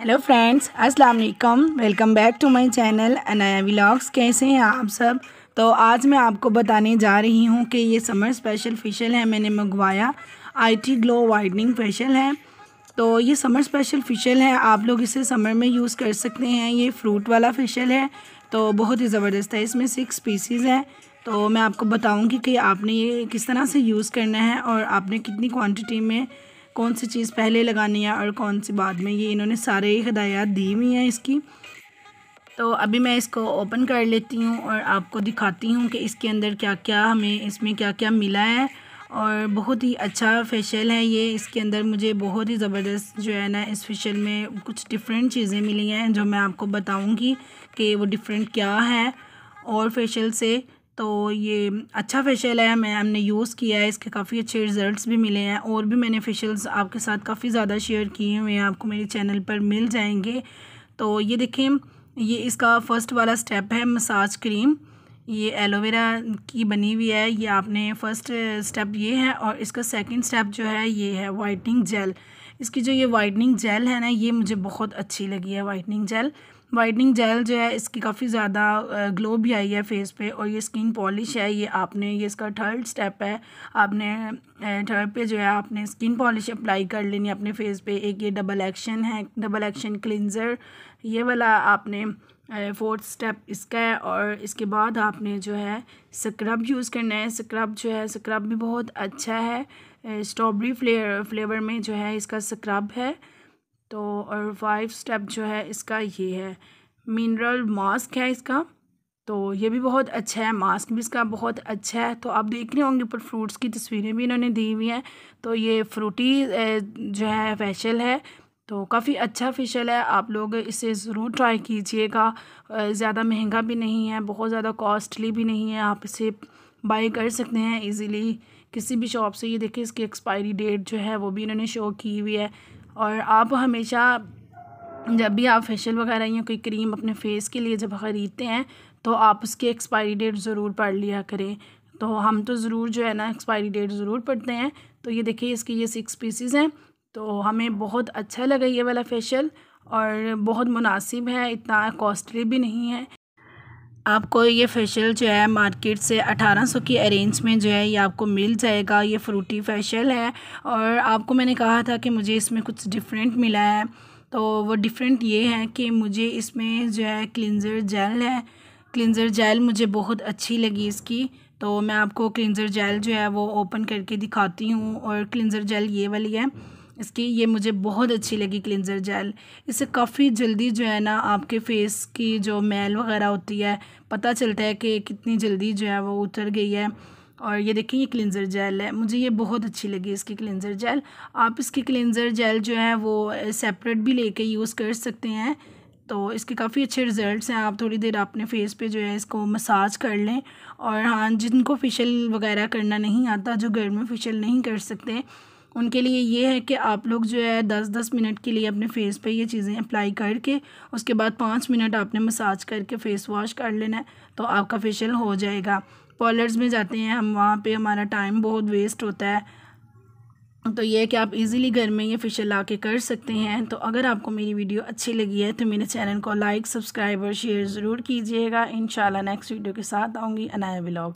hello friends अस्सलाम वालेकुम welcome back to my channel Anaya vlogs कैसे हैं आप सब तो आज मैं आपको बताने जा रही हूं कि ये समर स्पेशल फेशियल है मैंने मंगवाया आईटी ग्लो वाइटनिंग फेशियल है तो ये समर स्पेशल फेशियल है आप लोग इसे समर में यूज़ कर सकते हैं ये फ्रूट वाला फेशियल है तो बहुत ही ज़बरदस्त है इसमें सिक्स पीसीज हैं तो मैं आपको बताऊँगी कि आपने ये किस तरह से यूज़ करना है और आपने कितनी क्वान्टिटी में कौन सी चीज़ पहले लगानी है और कौन सी बाद में ये इन्होंने सारे ही हदायत दी हुई हैं इसकी तो अभी मैं इसको ओपन कर लेती हूँ और आपको दिखाती हूँ कि इसके अंदर क्या क्या हमें इसमें क्या क्या मिला है और बहुत ही अच्छा फेशियल है ये इसके अंदर मुझे बहुत ही ज़बरदस्त जो है ना इस फेशियल में कुछ डिफरेंट चीज़ें मिली हैं जो मैं आपको बताऊँगी कि वो डिफरेंट क्या है और फेशियल से तो ये अच्छा फेशियल है मैं हमने यूज़ किया है इसके काफ़ी अच्छे रिजल्ट्स भी मिले हैं और भी मैंने फेशियल्स आपके साथ काफ़ी ज़्यादा शेयर किए हुए हैं आपको मेरे चैनल पर मिल जाएंगे तो ये देखें ये इसका फ़र्स्ट वाला स्टेप है मसाज क्रीम ये एलोवेरा की बनी हुई है ये आपने फ़र्स्ट स्टेप ये है और इसका सेकंड स्टेप जो है ये है वाइटनिंग जेल इसकी जो ये वाइटनिंग जेल है ना ये मुझे बहुत अच्छी लगी है वाइटनिंग जेल वाइटनिंग जेल जो है इसकी काफ़ी ज़्यादा ग्लो भी आई है फेस पे और ये स्किन पॉलिश है ये आपने ये इसका थर्ड स्टेप है आपने थर्ड पे जो है आपने स्किन पॉलिश अप्लाई कर लेनी अपने फेस पे एक ये डबल एक्शन है डबल एक्शन क्लिनजर ये वाला आपने फोर्थ स्टेप इसका है और इसके बाद आपने जो है स्क्रब यूज़ करना है स्क्रब जो है स्क्रब भी बहुत अच्छा है स्ट्रॉबेरी फ्लेवर फ्लेवर में जो है इसका स्क्रब है तो और फाइव स्टेप जो है इसका ये है मिनरल मास्क है इसका तो ये भी बहुत अच्छा है मास्क भी इसका बहुत अच्छा है तो आप देख रहे होंगे ऊपर फ्रूट्स की तस्वीरें भी इन्होंने दी हुई हैं तो ये फ्रूटी जो है फेशियल है तो काफ़ी अच्छा फेशियल है आप लोग इसे ज़रूर ट्राई कीजिएगा ज़्यादा महंगा भी नहीं है बहुत ज़्यादा कॉस्टली भी नहीं है आप इसे बाई कर सकते हैं ईज़िली किसी भी शॉप से ये देखिए इसकी एक्सपायरी डेट जो है वो भी इन्होंने शो की हुई है और आप हमेशा जब भी आप फेशियल वगैरह या कोई क्रीम अपने फेस के लिए जब ख़रीदते हैं तो आप उसकी एक्सपायरी डेट ज़रूर पढ़ लिया करें तो हम तो ज़रूर जो है ना एक्सपायरी डेट ज़रूर पढ़ते हैं तो ये देखिए इसके ये सिक्स पीसीज हैं तो हमें बहुत अच्छा लगा ये वाला फेशियल और बहुत मुनासिब है इतना कॉस्टली भी नहीं है आपको ये फेशियल जो है मार्केट से 1800 की अरेंज में जो है ये आपको मिल जाएगा ये फ्रूटी फेशियल है और आपको मैंने कहा था कि मुझे इसमें कुछ डिफरेंट मिला है तो वो डिफरेंट ये है कि मुझे इसमें जो है क्लिनज़र जेल है क्लिनज़र जेल मुझे बहुत अच्छी लगी इसकी तो मैं आपको क्लिनज़र जेल जो है वो ओपन करके दिखाती हूँ और क्लिनज़र जेल ये वाली है इसकी ये मुझे बहुत अच्छी लगी क्लिनज़र जेल इससे काफ़ी जल्दी जो है ना आपके फेस की जो मैल वगैरह होती है पता चलता है कि कितनी जल्दी जो है वो उतर गई है और ये देखिए ये क्लिनज़र जेल है मुझे ये बहुत अच्छी लगी इसकी क्लिनज़र जेल आप इसकी क्लिनज़र जेल जो है वो सेपरेट भी लेके यूज़ कर सकते हैं तो इसके काफ़ी अच्छे रिजल्ट्स हैं आप थोड़ी देर अपने फेस पे जो है इसको मसाज कर लें और हाँ जिनको फेशियल वगैरह करना नहीं आता जो घर में फेशियल नहीं कर सकते उनके लिए ये है कि आप लोग जो है दस दस मिनट के लिए अपने फेस पे ये चीज़ें अप्लाई करके उसके बाद पाँच मिनट आपने मसाज करके फ़ेस वॉश कर लेना है तो आपका फेशियल हो जाएगा पॉलर्स में जाते हैं हम वहाँ पर हमारा टाइम बहुत वेस्ट होता है तो ये है कि आप इजीली घर में ये फेशियल ला के कर सकते हैं तो अगर आपको मेरी वीडियो अच्छी लगी है तो मेरे चैनल को लाइक सब्सक्राइब और शेयर ज़रूर कीजिएगा इन नेक्स्ट वीडियो के साथ आऊँगी अनाया ब्लॉग